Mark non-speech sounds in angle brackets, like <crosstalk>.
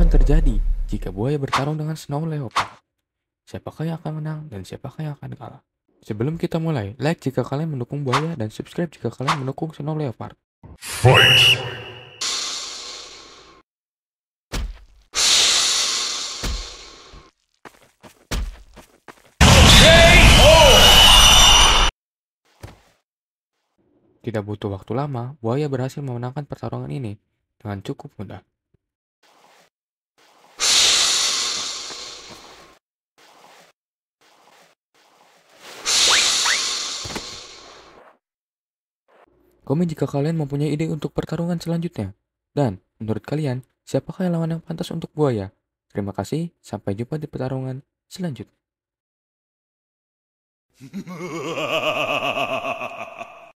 akan terjadi jika buaya bertarung dengan snow leopard? Siapakah yang akan menang dan siapakah yang akan kalah? Sebelum kita mulai, like jika kalian mendukung buaya dan subscribe jika kalian mendukung snow leopard. Fight! Tidak butuh waktu lama, buaya berhasil memenangkan pertarungan ini dengan cukup mudah. Komen jika kalian mempunyai ide untuk pertarungan selanjutnya. Dan, menurut kalian, siapakah lawan yang pantas untuk buaya? Terima kasih, sampai jumpa di pertarungan selanjutnya. <laughs>